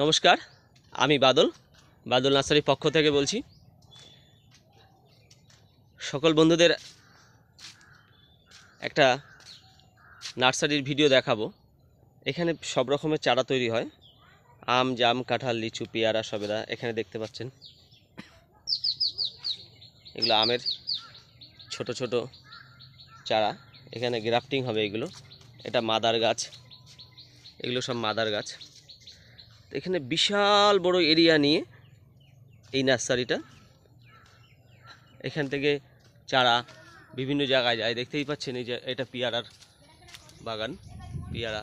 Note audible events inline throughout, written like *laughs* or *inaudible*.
নমস্কার আমি বাদল বাদল নার্সারির পক্ষ থেকে বলছি সকল বন্ধুদের একটা নার্সারির ভিডিও দেখাবো এখানে সব রকমের চারা তৈরি হয় আম জাম কাঁঠাল লিচু পেয়ারা সবেরা এখানে দেখতে পাচ্ছেন এগুলো আমের ছোট ছোট চারা এখানে গ্রাফটিং হবে এগুলো এটা মাদার গাছ এগুলো সব মাদার গাছ এখানে বিশাল বড় এরিয়া নিয়ে এই নার্সারিটা এখান থেকে চারা বিভিন্ন জায়গায় যায় দেখতেই পাচ্ছেন এই যে এটা পিয়ারার বাগান পিয়ারা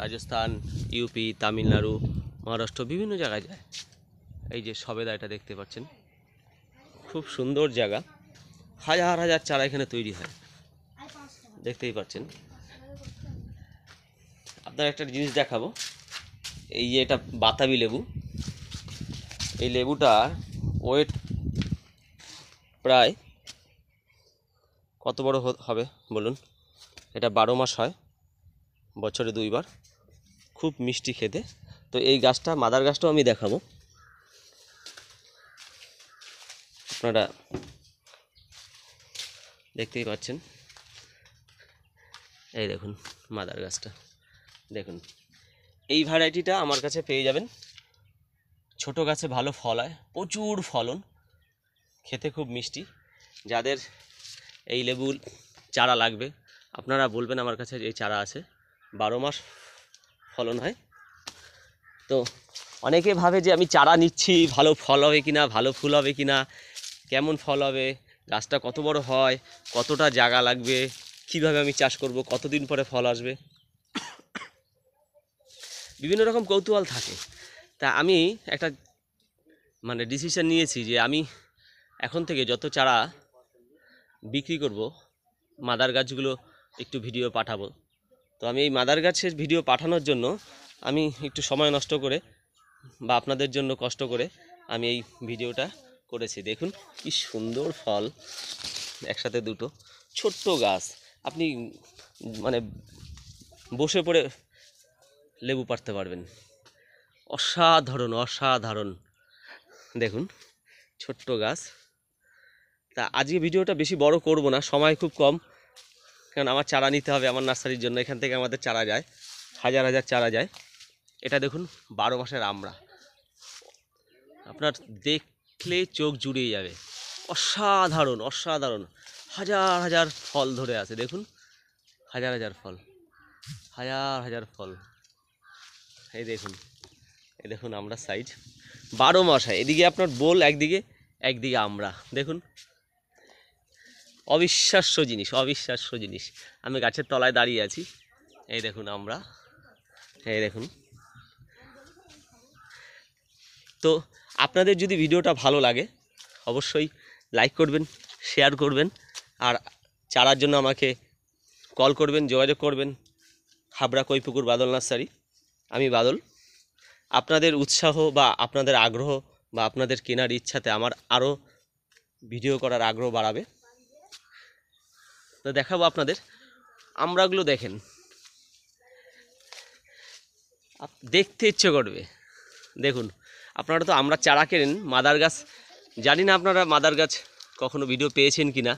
রাজস্থান ইউপি তামিলনাড়ু মহারাষ্ট্র বিভিন্ন জায়গায় যায় এই যে সবেদা এটা দেখতে পাচ্ছেন খুব সুন্দর জায়গা হাজার হাজার চারা এখানে তৈরি হয় দেখতেই পাচ্ছেন আপনার একটা জিনিস দেখাবো এই যে এটা বাতাবি লেবু এই লেবুটার ওয়েট প্রায় কত বড় হবে বলুন এটা বারো মাস হয় বছরে দুইবার খুব মিষ্টি খেতে তো এই গাছটা মাদার গাছটাও আমি দেখাবো আপনারা দেখতেই পাচ্ছেন এই দেখুন মাদার গাছটা দেখুন এই ভ্যারাইটিটা আমার কাছে পেয়ে যাবেন ছোট গাছে ভালো ফল হয় প্রচুর ফলন খেতে খুব মিষ্টি যাদের এই লেবুল চারা লাগবে আপনারা বলবেন আমার কাছে এই চারা আছে বারো মাস ফলন হয় তো অনেকে ভাবে যে আমি চারা নিচ্ছি ভালো ফল হবে কি না ভালো ফুল হবে কি না কেমন ফল হবে গাছটা কত বড় হয় কতটা জায়গা লাগবে কিভাবে আমি চাষ করব কতদিন পরে ফল আসবে বিভিন্ন রকম কৌতূহল থাকে তা আমি একটা মানে ডিসিশান নিয়েছি যে আমি এখন থেকে যত চারা বিক্রি করব মাদার গাছগুলো একটু ভিডিও পাঠাবো তো আমি এই মাদার গাছের ভিডিও পাঠানোর জন্য আমি একটু সময় নষ্ট করে বা আপনাদের জন্য কষ্ট করে আমি এই ভিডিওটা করেছি দেখুন কি সুন্দর ফল একসাথে দুটো ছোট্ট গাছ আপনি মানে বসে পড়ে লেবু পারতে পারবেন অসাধারণ অসাধারণ দেখুন ছোট্ট গাছ তা আজকে ভিডিওটা বেশি বড় করব না সময় খুব কম কারণ আমার চারা নিতে হবে আমার নার্সারির জন্য এখান থেকে আমাদের চারা যায় হাজার হাজার চারা যায় এটা দেখুন বারো মাসের আমরা আপনার দেখলে চোখ জুড়িয়ে যাবে অসাধারণ অসাধারণ হাজার হাজার ফল ধরে আছে দেখুন হাজার হাজার ফল হাজার হাজার ফল এই দেখুন এই দেখুন আমরা সাইজ বারো মশাই এদিকে আপনার বোল একদিকে একদিকে আমরা দেখুন অবিশ্বাস্য জিনিস অবিশ্বাস্য জিনিস আমি গাছের তলায় দাঁড়িয়ে আছি এই দেখুন আমরা এই দেখুন তো আপনাদের যদি ভিডিওটা ভালো লাগে অবশ্যই লাইক করবেন শেয়ার করবেন আর চারার জন্য আমাকে কল করবেন যোগাযোগ করবেন হাবড়া কৈপুকুর বাদল নার্সারি আমি বাদল আপনাদের উৎসাহ বা আপনাদের আগ্রহ বা আপনাদের কেনার ইচ্ছাতে আমার আরও ভিডিও করার আগ্রহ বাড়াবে তো দেখাবো আপনাদের আমরাগুলো দেখেন দেখতে ইচ্ছে করবে দেখুন আপনারা তো আমরা চারা কেনেন মাদার গাছ জানি না আপনারা মাদার গাছ কখনো ভিডিও পেয়েছেন কি না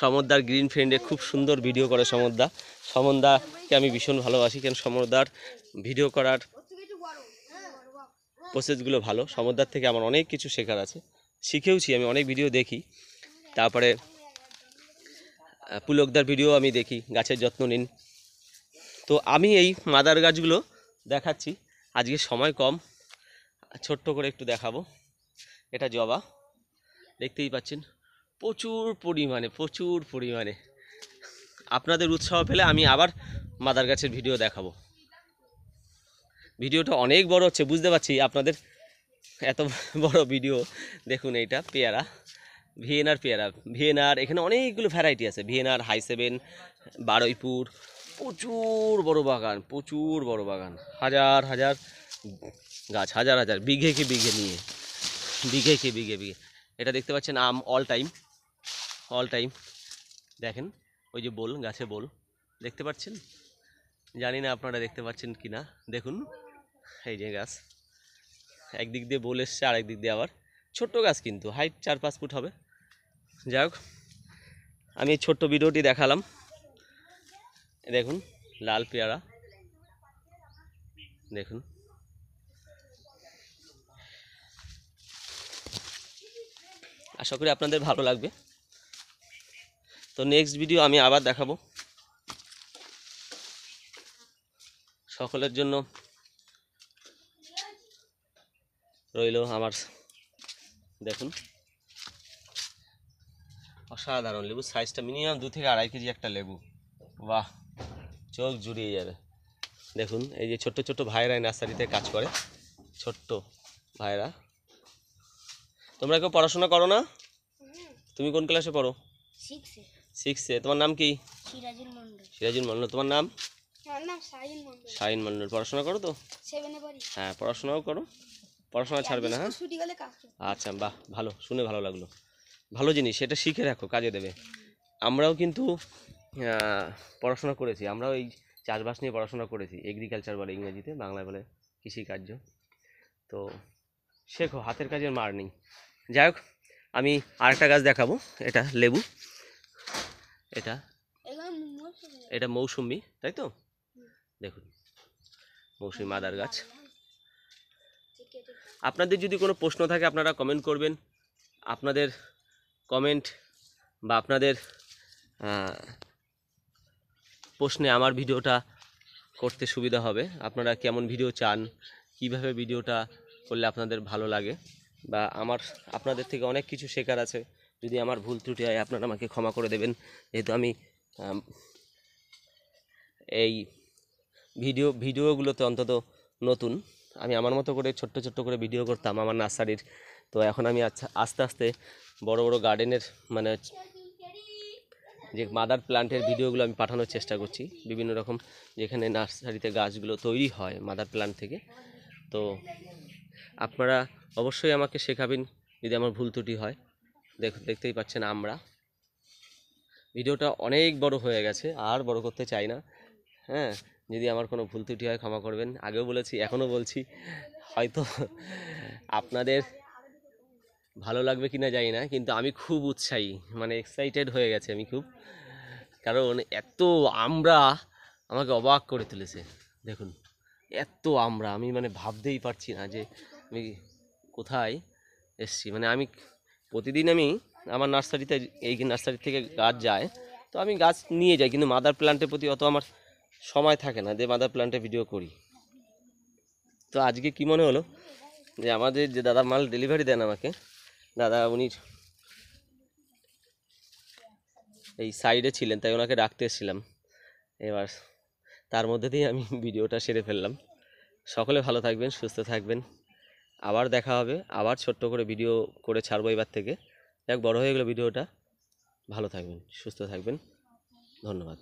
সমদ্দার গ্রিন ফ্রেন্ডে খুব সুন্দর ভিডিও করে সমদ্দা সমদ্দাকে আমি ভীষণ ভালোবাসি কেন সমদ্দার ভিডিও করার প্রসেসগুলো ভালো সমদ্দার থেকে আমার অনেক কিছু শেখার আছে শিখেওছি আমি অনেক ভিডিও দেখি তারপরে পুলকদার ভিডিও আমি দেখি গাছের যত্ন নিন তো আমি এই মাদার গাছগুলো দেখাচ্ছি আজকে সময় কম ছোট্ট করে একটু দেখাবো এটা জবা দেখতেই পাচ্ছেন প্রচুর পরিমাণে প্রচুর পরিমাণে আপনাদের উৎসাহ পেলে আমি আবার মাদার গাছের ভিডিও দেখাবো ভিডিওটা অনেক বড় হচ্ছে বুঝতে পারছি আপনাদের এত বড় ভিডিও দেখুন এইটা পেয়ারা ভিয়েনার পেয়ারা ভিয়েনার এখানে অনেকগুলো ভ্যারাইটি আছে ভিয়েনার হাই সেভেন বারুইপুর প্রচুর বড় বাগান প্রচুর বড় বাগান হাজার হাজার গাছ হাজার হাজার বিঘে কে বিঘে নিয়ে বিঘে কি বিঘে বিঘে এটা দেখতে পাচ্ছেন আম অল টাইম অল টাইম দেখেন ওই যে বোল গাছে বোল দেখতে পাচ্ছেন জানি না আপনারা দেখতে পাচ্ছেন কি না দেখুন এই যে গাছ একদিক দিয়ে বোল এসছে আরেক দিক দিয়ে আবার ছোট্ট গাছ কিন্তু হাইট চার পাঁচ ফুট হবে যাই হোক আমি ছোট্ট ভিডিওটি দেখালাম দেখুন লাল পেয়ারা দেখুন আশা করি আপনাদের ভালো লাগবে তো নেক্সট ভিডিও আমি আবার দেখাবো সকলের জন্য রইল আমার দেখুন অসাধারণ লেবু সাইজটা মিনিমাম দু থেকে আড়াই কেজি একটা লেবু বাহ চোখ জুড়িয়ে যাবে দেখুন এই যে ছোট্ট ছোট্ট ভাইরা নার্সারিতে কাজ করে ছোট্ট ভাইরা তোমরা কেউ পড়াশোনা করো না তুমি কোন ক্লাসে পড়ো সিক্সে তোমার নাম কি সিরাজুল মণ্ডল সিরাজুল মণ্ডল তোমার নাম শাহিন মণ্ডল পড়াশোনা করো তো হ্যাঁ পড়াশোনাও করো পড়াশোনা ছাড়বে না হ্যাঁ আচ্ছা বাহ ভালো শুনে ভালো লাগলো ভালো জিনিস এটা শিখে রাখো কাজে দেবে আমরাও কিন্তু পড়াশোনা করেছি আমরাও এই চাষবাস নিয়ে পড়াশোনা করেছি এগ্রিকালচার বলে ইংরেজিতে বাংলায় বলে কৃষিকার্য তো শেখো হাতের কাজের মার নেই যাই হোক আমি আরেকটা গাছ দেখাবো এটা লেবু এটা এটা মৌসুমি তাই তো দেখুন মৌসুমি মাদার গাছ হ্যাঁ। আপনাদের যদি কোনো প্রশ্ন থাকে আপনারা কমেন্ট করবেন আপনাদের কমেন্ট বা আপনাদের প্রশ্নে আমার ভিডিওটা করতে সুবিধা হবে আপনারা কেমন ভিডিও চান কিভাবে ভিডিওটা করলে আপনাদের ভালো লাগে বা আমার আপনাদের থেকে অনেক কিছু শেখার আছে যদি আমার ভুল ত্রুটি হয় আপনারা আমাকে ক্ষমা করে দেবেন যেহেতু আমি এই ভিডিও ভিডিওগুলোতে অন্তত নতুন আমি আমার মতো করে ছোট্ট ছোট্ট করে ভিডিও করতাম আমার নার্সারির তো এখন আমি আচ্ছা, আস্তে আস্তে বড় বড় গার্ডেনের মানে যে মাদার প্লান্টের ভিডিওগুলো আমি পাঠানোর চেষ্টা করছি বিভিন্ন রকম যেখানে নার্সারিতে গাছগুলো তৈরি হয় মাদার প্ল্যান্ট থেকে তো আপনারা অবশ্যই আমাকে শেখাবেন যদি আমার ভুল ত্রুটি হয় দেখ দেখতেই পাচ্ছেন আমরা ভিডিওটা অনেক বড় হয়ে গেছে আর বড় করতে চাই না হ্যাঁ যদি আমার কোনো ভুল ত্রুটি হয় ক্ষমা করবেন আগেও বলেছি এখনও বলছি হয়তো আপনাদের ভালো লাগবে কিনা জানি না কিন্তু আমি খুব উৎসাহী মানে এক্সাইটেড হয়ে গেছে আমি খুব কারণ এত আমরা আমাকে অবাক করে তুলেছে দেখুন এত আমরা আমি মানে ভাবতেই পারছি না যে আমি কোথায় এসছি মানে আমি প্রতিদিন আমি আমার নার্সারিতে এই নার্সারি থেকে গাছ যায় তো আমি গাছ নিয়ে যাই কিন্তু মাদার প্ল্যান্টের প্রতি অত আমার সময় থাকে না যে মাদার প্ল্যান্টে ভিডিও করি তো আজকে কি মনে হলো যে আমাদের যে দাদা মাল ডেলিভারি দেন আমাকে দাদা উনি এই সাইডে ছিলেন তাই ওনাকে ডাকতে এসেছিলাম এবার তার মধ্যে দিয়ে আমি ভিডিওটা *laughs* সেরে ফেললাম সকলে ভালো থাকবেন সুস্থ থাকবেন আবার দেখা হবে আবার ছোট্ট করে ভিডিও করে ছাড়বো এবার থেকে দেখ বড় হয়ে গেলো ভিডিওটা ভালো থাকবেন সুস্থ থাকবেন ধন্যবাদ